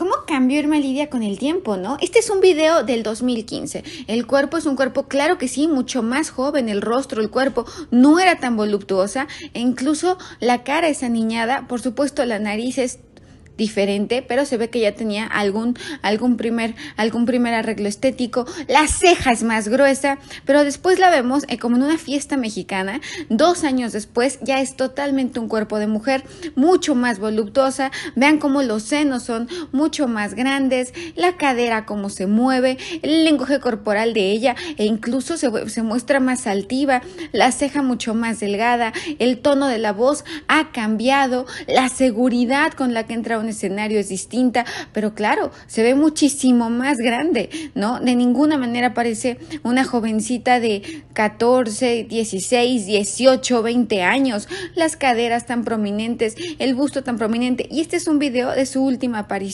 ¿Cómo cambió Irma Lidia con el tiempo, no? Este es un video del 2015. El cuerpo es un cuerpo, claro que sí, mucho más joven. El rostro, el cuerpo no era tan voluptuosa. E incluso la cara es aniñada. Por supuesto, la nariz es diferente, pero se ve que ya tenía algún, algún, primer, algún primer arreglo estético. La ceja es más gruesa, pero después la vemos eh, como en una fiesta mexicana. Dos años después ya es totalmente un cuerpo de mujer mucho más voluptuosa. Vean cómo los senos son mucho más grandes, la cadera cómo se mueve, el lenguaje corporal de ella e incluso se, se muestra más altiva, la ceja mucho más delgada, el tono de la voz ha cambiado, la seguridad con la que entra un escenario es distinta, pero claro, se ve muchísimo más grande, ¿no? De ninguna manera parece una jovencita de 14, 16, 18, 20 años, las caderas tan prominentes, el busto tan prominente. Y este es un video de su última aparición.